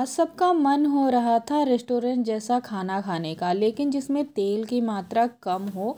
आज सबका मन हो रहा था रेस्टोरेंट जैसा खाना खाने का लेकिन जिसमें तेल की मात्रा कम हो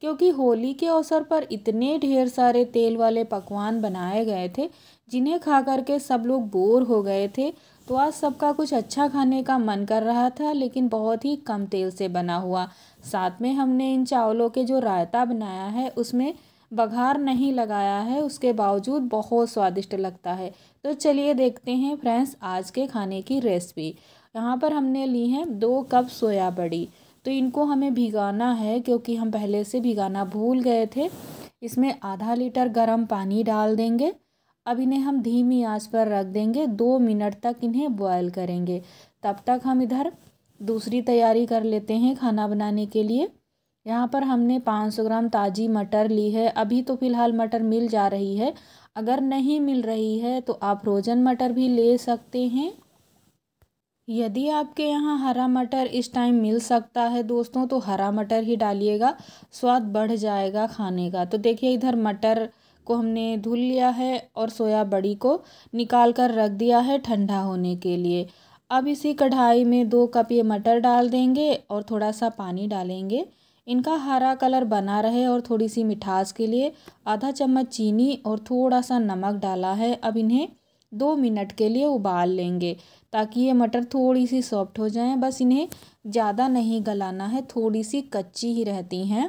क्योंकि होली के अवसर पर इतने ढेर सारे तेल वाले पकवान बनाए गए थे जिन्हें खा करके सब लोग बोर हो गए थे तो आज सबका कुछ अच्छा खाने का मन कर रहा था लेकिन बहुत ही कम तेल से बना हुआ साथ में हमने इन चावलों के जो रायता बनाया है उसमें बघार नहीं लगाया है उसके बावजूद बहुत स्वादिष्ट लगता है तो चलिए देखते हैं फ्रेंड्स आज के खाने की रेसिपी यहाँ पर हमने ली है दो कप सोया बड़ी तो इनको हमें भिगाना है क्योंकि हम पहले से भिगाना भूल गए थे इसमें आधा लीटर गर्म पानी डाल देंगे अब इन्हें हम धीमी आंच पर रख देंगे दो मिनट तक इन्हें बॉयल करेंगे तब तक हम इधर दूसरी तैयारी कर लेते हैं खाना बनाने के लिए यहाँ पर हमने 500 ग्राम ताज़ी मटर ली है अभी तो फ़िलहाल मटर मिल जा रही है अगर नहीं मिल रही है तो आप फ्रोजन मटर भी ले सकते हैं यदि आपके यहाँ हरा मटर इस टाइम मिल सकता है दोस्तों तो हरा मटर ही डालिएगा स्वाद बढ़ जाएगा खाने का तो देखिए इधर मटर को हमने धुल लिया है और सोया बड़ी को निकाल कर रख दिया है ठंडा होने के लिए अब इसी कढ़ाई में दो कप ये मटर डाल देंगे और थोड़ा सा पानी डालेंगे इनका हरा कलर बना रहे और थोड़ी सी मिठास के लिए आधा चम्मच चीनी और थोड़ा सा नमक डाला है अब इन्हें दो मिनट के लिए उबाल लेंगे ताकि ये मटर थोड़ी सी सॉफ्ट हो जाएं बस इन्हें ज़्यादा नहीं गलाना है थोड़ी सी कच्ची ही रहती हैं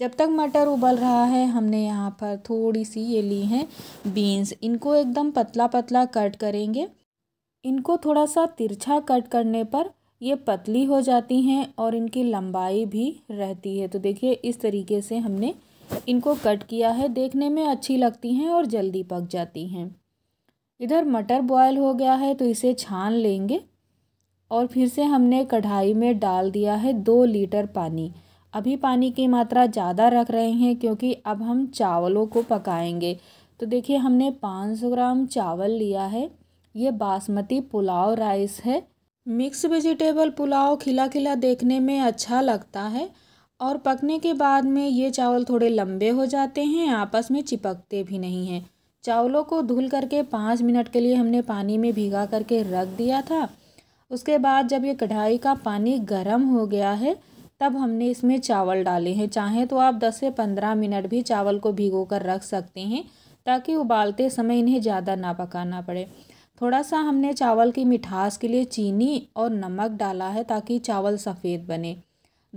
जब तक मटर उबल रहा है हमने यहाँ पर थोड़ी सी ये ली हैं बीन्स इनको एकदम पतला पतला कट करेंगे इनको थोड़ा सा तिरछा कट करने पर ये पतली हो जाती हैं और इनकी लंबाई भी रहती है तो देखिए इस तरीके से हमने इनको कट किया है देखने में अच्छी लगती हैं और जल्दी पक जाती हैं इधर मटर बॉयल हो गया है तो इसे छान लेंगे और फिर से हमने कढ़ाई में डाल दिया है दो लीटर पानी अभी पानी की मात्रा ज़्यादा रख रहे हैं क्योंकि अब हम चावलों को पकाएंगे तो देखिए हमने 500 ग्राम चावल लिया है ये बासमती पुलाव राइस है मिक्स वेजिटेबल पुलाव खिला खिला देखने में अच्छा लगता है और पकने के बाद में ये चावल थोड़े लंबे हो जाते हैं आपस में चिपकते भी नहीं हैं चावलों को धुल करके पाँच मिनट के लिए हमने पानी में भिगा करके रख दिया था उसके बाद जब ये कढ़ाई का पानी गर्म हो गया है तब हमने इसमें चावल डाले हैं चाहे तो आप दस से पंद्रह मिनट भी चावल को भिगो कर रख सकते हैं ताकि उबालते समय इन्हें ज़्यादा ना पकाना पड़े थोड़ा सा हमने चावल की मिठास के लिए चीनी और नमक डाला है ताकि चावल सफ़ेद बने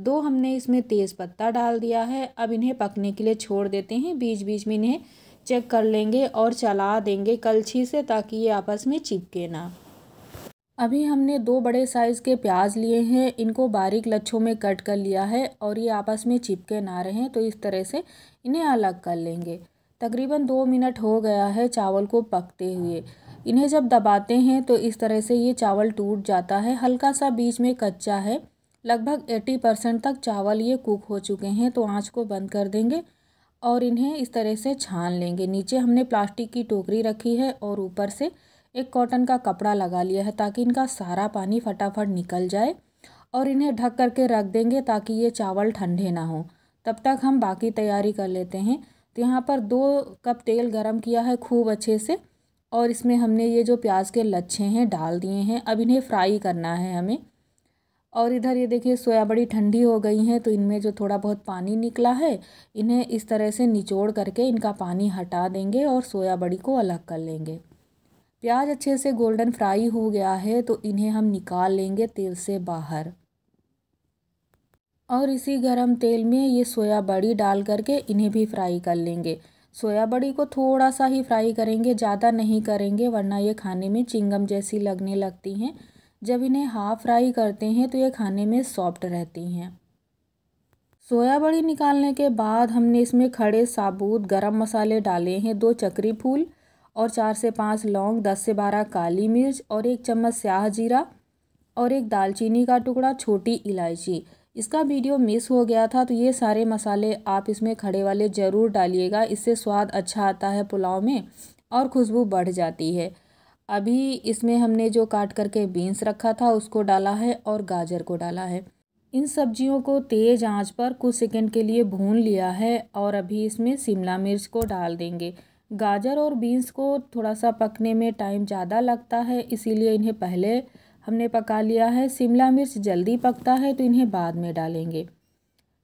दो हमने इसमें तेज़पत्ता डाल दिया है अब इन्हें पकने के लिए छोड़ देते हैं बीच बीच में इन्हें चेक कर लेंगे और चला देंगे कलछी से ताकि ये आपस में चिपके ना अभी हमने दो बड़े साइज़ के प्याज लिए हैं इनको बारीक लच्छों में कट कर लिया है और ये आपस में चिपके ना रहें तो इस तरह से इन्हें अलग कर लेंगे तकरीबन दो मिनट हो गया है चावल को पकते हुए इन्हें जब दबाते हैं तो इस तरह से ये चावल टूट जाता है हल्का सा बीच में कच्चा है लगभग एटी परसेंट तक चावल ये कुक हो चुके हैं तो आँच को बंद कर देंगे और इन्हें इस तरह से छान लेंगे नीचे हमने प्लास्टिक की टोकरी रखी है और ऊपर से एक कॉटन का कपड़ा लगा लिया है ताकि इनका सारा पानी फटाफट निकल जाए और इन्हें ढक करके रख देंगे ताकि ये चावल ठंडे ना हो तब तक हम बाकी तैयारी कर लेते हैं तो यहाँ पर दो कप तेल गरम किया है खूब अच्छे से और इसमें हमने ये जो प्याज के लच्छे हैं डाल दिए हैं अब इन्हें फ्राई करना है हमें और इधर ये देखिए सोया बड़ी ठंडी हो गई हैं तो इनमें जो थोड़ा बहुत पानी निकला है इन्हें इस तरह से निचोड़ करके इनका पानी हटा देंगे और सोया बड़ी को अलग कर लेंगे प्याज अच्छे से गोल्डन फ्राई हो गया है तो इन्हें हम निकाल लेंगे तेल से बाहर और इसी गरम तेल में ये सोया बड़ी डाल करके इन्हें भी फ्राई कर लेंगे सोया बड़ी को थोड़ा सा ही फ्राई करेंगे ज़्यादा नहीं करेंगे वरना ये खाने में चिंगम जैसी लगने लगती हैं जब इन्हें हाफ फ्राई करते हैं तो ये खाने में सॉफ्ट रहती हैं सोया बड़ी निकालने के बाद हमने इसमें खड़े साबुत गरम मसाले डाले हैं दो चक्री फूल और चार से पाँच लौंग दस से बारह काली मिर्च और एक चम्मच स्याह जीरा और एक दालचीनी का टुकड़ा छोटी इलायची इसका वीडियो मिस हो गया था तो ये सारे मसाले आप इसमें खड़े वाले ज़रूर डालिएगा इससे स्वाद अच्छा आता है पुलाव में और खुशबू बढ़ जाती है अभी इसमें हमने जो काट करके बीन्स रखा था उसको डाला है और गाजर को डाला है इन सब्जियों को तेज़ आंच पर कुछ सेकंड के लिए भून लिया है और अभी इसमें शिमला मिर्च को डाल देंगे गाजर और बीन्स को थोड़ा सा पकने में टाइम ज़्यादा लगता है इसीलिए इन्हें पहले हमने पका लिया है शिमला मिर्च जल्दी पकता है तो इन्हें बाद में डालेंगे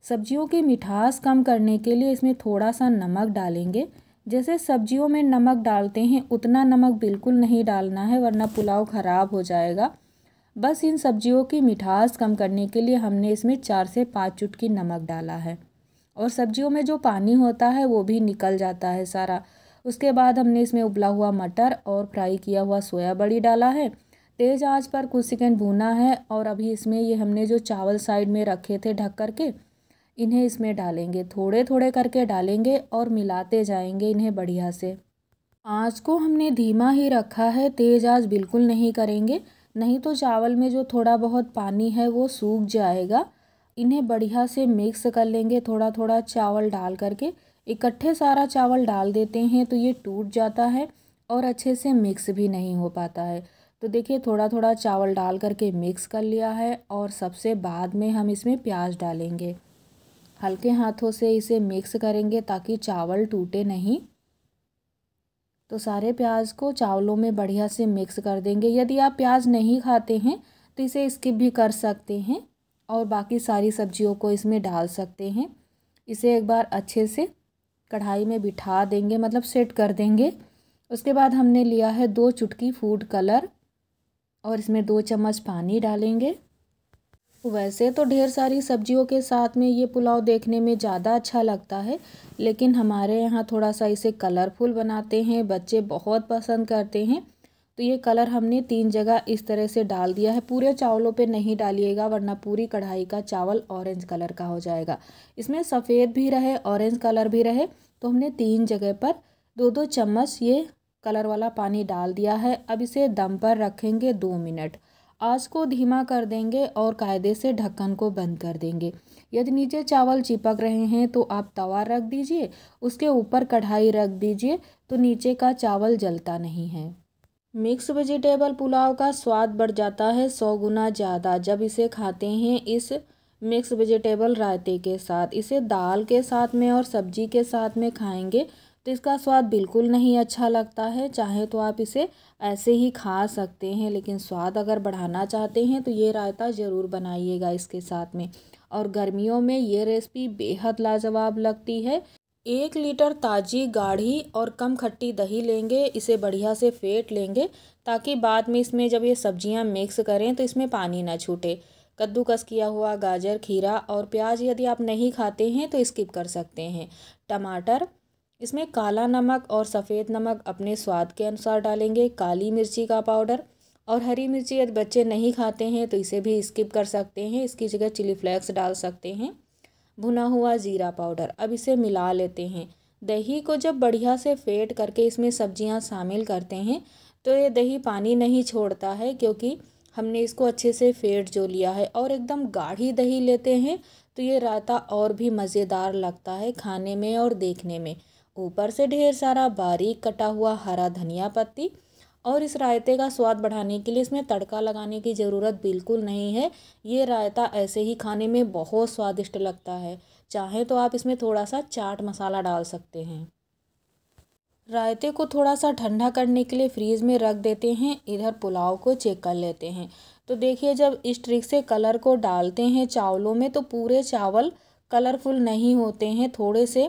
सब्जियों की मिठास कम करने के लिए इसमें थोड़ा सा नमक डालेंगे जैसे सब्जियों में नमक डालते हैं उतना नमक बिल्कुल नहीं डालना है वरना पुलाव ख़राब हो जाएगा बस इन सब्जियों की मिठास कम करने के लिए हमने इसमें चार से पाँच चुटकी नमक डाला है और सब्जियों में जो पानी होता है वो भी निकल जाता है सारा उसके बाद हमने इसमें उबला हुआ मटर और फ्राई किया हुआ सोया बड़ी डाला है तेज़ आंच पर कुछ सेकेंड भूना है और अभी इसमें ये हमने जो चावल साइड में रखे थे ढक कर के इन्हें इसमें डालेंगे थोड़े थोड़े करके डालेंगे और मिलाते जाएंगे इन्हें बढ़िया से आँच को हमने धीमा ही रखा है तेज़ आंच बिल्कुल नहीं करेंगे नहीं तो चावल में जो थोड़ा बहुत पानी है वो सूख जाएगा इन्हें बढ़िया से मिक्स कर लेंगे थोड़ा थोड़ा चावल डाल करके इकट्ठे सारा चावल डाल देते हैं तो ये टूट जाता है और अच्छे से मिक्स भी नहीं हो पाता है तो देखिए थोड़ा थोड़ा चावल डाल करके मिक्स कर लिया है और सबसे बाद में हम इसमें प्याज डालेंगे हल्के हाथों से इसे मिक्स करेंगे ताकि चावल टूटे नहीं तो सारे प्याज को चावलों में बढ़िया से मिक्स कर देंगे यदि आप प्याज नहीं खाते हैं तो इसे स्किप भी कर सकते हैं और बाकी सारी सब्जियों को इसमें डाल सकते हैं इसे एक बार अच्छे से कढ़ाई में बिठा देंगे मतलब सेट कर देंगे उसके बाद हमने लिया है दो चुटकी फूड कलर और इसमें दो चम्मच पानी डालेंगे वैसे तो ढेर सारी सब्जियों के साथ में ये पुलाव देखने में ज़्यादा अच्छा लगता है लेकिन हमारे यहाँ थोड़ा सा इसे कलरफुल बनाते हैं बच्चे बहुत पसंद करते हैं तो ये कलर हमने तीन जगह इस तरह से डाल दिया है पूरे चावलों पे नहीं डालिएगा वरना पूरी कढ़ाई का चावल ऑरेंज कलर का हो जाएगा इसमें सफ़ेद भी रहे ऑरेंज कलर भी रहे तो हमने तीन जगह पर दो दो चम्मच ये कलर वाला पानी डाल दिया है अब इसे दम पर रखेंगे दो मिनट आज को धीमा कर देंगे और कायदे से ढक्कन को बंद कर देंगे यदि नीचे चावल चिपक रहे हैं तो आप तवा रख दीजिए उसके ऊपर कढ़ाई रख दीजिए तो नीचे का चावल जलता नहीं है मिक्स वेजिटेबल पुलाव का स्वाद बढ़ जाता है सौ गुना ज़्यादा जब इसे खाते हैं इस मिक्स वेजिटेबल रायते के साथ इसे दाल के साथ में और सब्जी के साथ में खाएंगे तो इसका स्वाद बिल्कुल नहीं अच्छा लगता है चाहे तो आप इसे ऐसे ही खा सकते हैं लेकिन स्वाद अगर बढ़ाना चाहते हैं तो ये रायता ज़रूर बनाइएगा इसके साथ में और गर्मियों में ये रेसिपी बेहद लाजवाब लगती है एक लीटर ताज़ी गाढ़ी और कम खट्टी दही लेंगे इसे बढ़िया से फेंट लेंगे ताकि बाद में इसमें जब ये सब्जियां मिक्स करें तो इसमें पानी ना छूटे कद्दूकस किया हुआ गाजर खीरा और प्याज यदि आप नहीं खाते हैं तो स्किप कर सकते हैं टमाटर इसमें काला नमक और सफ़ेद नमक अपने स्वाद के अनुसार डालेंगे काली मिर्ची का पाउडर और हरी मिर्ची यदि बच्चे नहीं खाते हैं तो इसे भी स्किप कर सकते हैं इसकी जगह चिली फ्लेक्स डाल सकते हैं भुना हुआ ज़ीरा पाउडर अब इसे मिला लेते हैं दही को जब बढ़िया से फेट करके इसमें सब्जियां शामिल करते हैं तो ये दही पानी नहीं छोड़ता है क्योंकि हमने इसको अच्छे से फेट जो लिया है और एकदम गाढ़ी दही लेते हैं तो ये रायता और भी मज़ेदार लगता है खाने में और देखने में ऊपर से ढेर सारा बारीक कटा हुआ हरा धनिया पत्ती और इस रायते का स्वाद बढ़ाने के लिए इसमें तड़का लगाने की ज़रूरत बिल्कुल नहीं है ये रायता ऐसे ही खाने में बहुत स्वादिष्ट लगता है चाहें तो आप इसमें थोड़ा सा चाट मसाला डाल सकते हैं रायते को थोड़ा सा ठंडा करने के लिए फ्रीज़ में रख देते हैं इधर पुलाव को चेक कर लेते हैं तो देखिए जब इस ट्रिक से कलर को डालते हैं चावलों में तो पूरे चावल कलरफुल नहीं होते हैं थोड़े से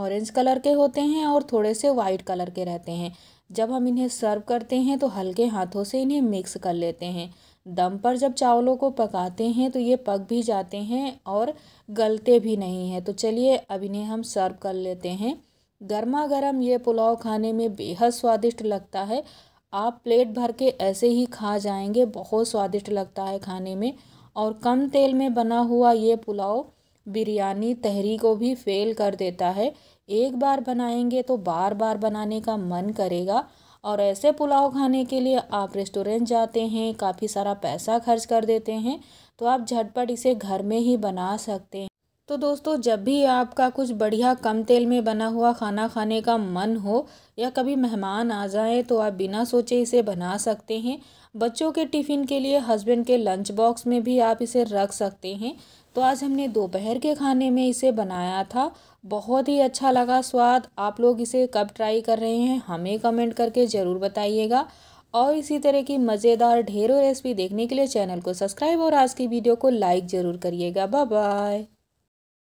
ऑरेंज कलर के होते हैं और थोड़े से वाइट कलर के रहते हैं जब हम इन्हें सर्व करते हैं तो हल्के हाथों से इन्हें मिक्स कर लेते हैं दम पर जब चावलों को पकाते हैं तो ये पक भी जाते हैं और गलते भी नहीं हैं तो चलिए अब इन्हें हम सर्व कर लेते हैं गर्मा गर्म ये पुलाव खाने में बेहद स्वादिष्ट लगता है आप प्लेट भर के ऐसे ही खा जाएंगे बहुत स्वादिष्ट लगता है खाने में और कम तेल में बना हुआ ये पुलाव बिरयानी तहरी को भी फेल कर देता है एक बार बनाएंगे तो बार बार बनाने का मन करेगा और ऐसे पुलाव खाने के लिए आप रेस्टोरेंट जाते हैं काफ़ी सारा पैसा खर्च कर देते हैं तो आप झटपट इसे घर में ही बना सकते हैं तो दोस्तों जब भी आपका कुछ बढ़िया कम तेल में बना हुआ खाना खाने का मन हो या कभी मेहमान आ जाए तो आप बिना सोचे इसे बना सकते हैं बच्चों के टिफ़िन के लिए हस्बैंड के लंच बॉक्स में भी आप इसे रख सकते हैं तो आज हमने दोपहर के खाने में इसे बनाया था बहुत ही अच्छा लगा स्वाद आप लोग इसे कब ट्राई कर रहे हैं हमें कमेंट करके ज़रूर बताइएगा और इसी तरह की मज़ेदार ढेरों रेसिपी देखने के लिए चैनल को सब्सक्राइब और आज की वीडियो को लाइक ज़रूर करिएगा बाय